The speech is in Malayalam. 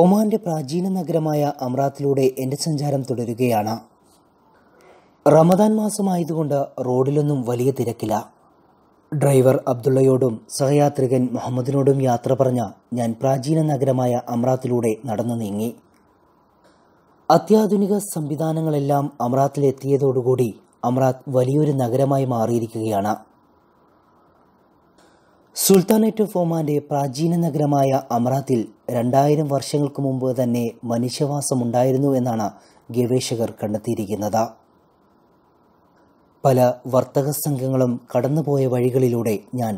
ഒമാന്റെ പ്രാചീന നഗരമായ അമ്രാത്തിലൂടെ എൻ്റെ സഞ്ചാരം തുടരുകയാണ് റമദാൻ മാസമായതുകൊണ്ട് റോഡിലൊന്നും വലിയ തിരക്കില്ല ഡ്രൈവർ അബ്ദുള്ളയോടും സഹയാത്രികൻ മുഹമ്മദിനോടും യാത്ര പറഞ്ഞ ഞാൻ പ്രാചീന നഗരമായ അമ്രാത്തിലൂടെ നടന്നു നീങ്ങി അത്യാധുനിക സംവിധാനങ്ങളെല്ലാം അമ്രാത്തിലെത്തിയതോടുകൂടി അമ്രാത്ത് വലിയൊരു നഗരമായി മാറിയിരിക്കുകയാണ് സുൽത്താനേറ്റ് ഓഫ് ഒമാൻ്റെ പ്രാചീന നഗരമായ അമറാത്തിൽ രണ്ടായിരം വർഷങ്ങൾക്ക് മുമ്പ് തന്നെ മനുഷ്യവാസമുണ്ടായിരുന്നു എന്നാണ് ഗവേഷകർ കണ്ടെത്തിയിരിക്കുന്നത് പല വർത്തക സംഘങ്ങളും കടന്നുപോയ വഴികളിലൂടെ ഞാൻ